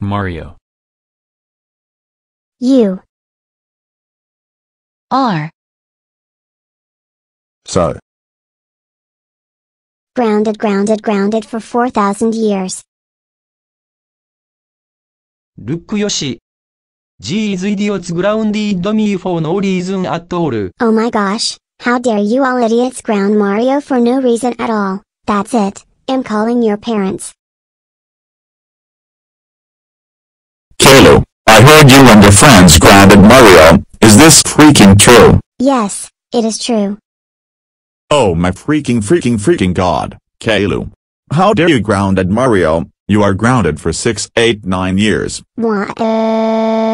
Mario. You are so grounded, grounded, grounded for 4,000 years. ルックよし。Geez idiots grounded me for no reason at all. Oh my gosh, how dare you all idiots ground Mario for no reason at all. That's it, I'm calling your parents. the friends grabbed Mario, is this freaking true? Yes, it is true. Oh my freaking freaking freaking god, Kalu. How dare you grounded Mario, you are grounded for 6, 8, 9 years. What? Uh,